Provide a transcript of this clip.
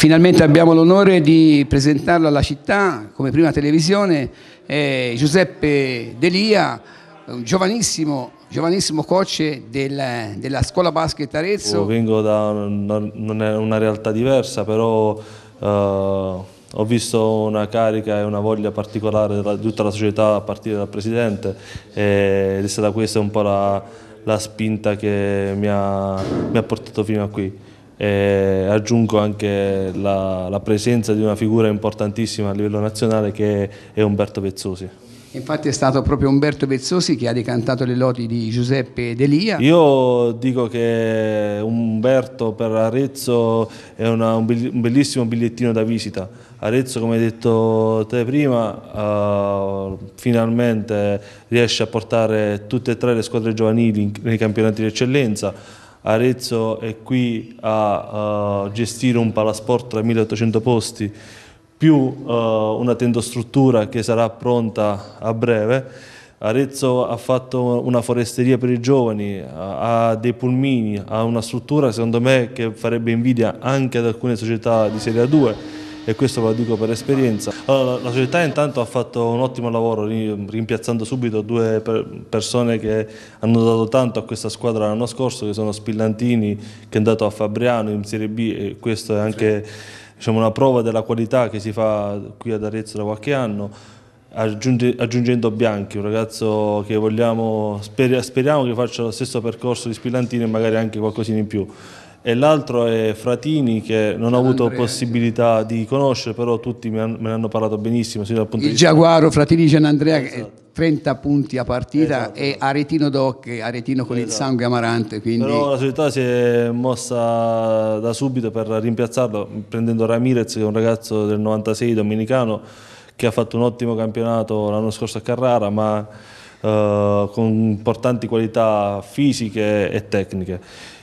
Finalmente abbiamo l'onore di presentarlo alla città come prima televisione eh, Giuseppe Delia, un giovanissimo, giovanissimo coach del, della scuola basket Arezzo. Oh, vengo da una, una realtà diversa, però eh, ho visto una carica e una voglia particolare di tutta la società a partire dal presidente ed è stata questa un po' la, la spinta che mi ha, mi ha portato fino a qui. E aggiungo anche la, la, presenza di una figura importantissima a livello nazionale che è Umberto Pezzosi. Infatti è stato proprio Umberto Pezzosi che ha decantato le loti di Giuseppe Delia. Io dico che Umberto per Arezzo è una, un bellissimo bigliettino da visita. Arezzo, come hai detto te prima, uh, finalmente riesce a portare tutte e tre le squadre giovanili nei campionati di eccellenza Arezzo è qui a uh, gestire un palasport tra 1800 posti più uh, una tendostruttura che sarà pronta a breve. Arezzo ha fatto una foresteria per i giovani, ha dei pulmini, ha una struttura secondo me che farebbe invidia anche ad alcune società di Serie A2 e questo ve lo dico per esperienza. Allora, la società intanto ha fatto un ottimo lavoro rimpiazzando subito due persone che hanno dato tanto a questa squadra l'anno scorso, che sono Spillantini che è andato a Fabriano in Serie B e questo è anche diciamo, una prova della qualità che si fa qui ad Arezzo da qualche anno. aggiungendo Bianchi, un ragazzo che vogliamo, speriamo che faccia lo stesso percorso di Spillantini e magari anche qualcosina in più e l'altro è Fratini che non ho avuto Andrea, possibilità di conoscere, però tutti me ne hanno parlato benissimo. Sì, il Giaguaro, di... Fratini Gianandrea, esatto. 30 punti a partita esatto. e Aretino Doc, Aretino con esatto. il sangue amarante. Quindi... Però la società si è mossa da subito per rimpiazzarlo, prendendo Ramirez che è un ragazzo del 96 dominicano che ha fatto un ottimo campionato l'anno scorso a Carrara, ma eh, con importanti qualità fisiche e tecniche.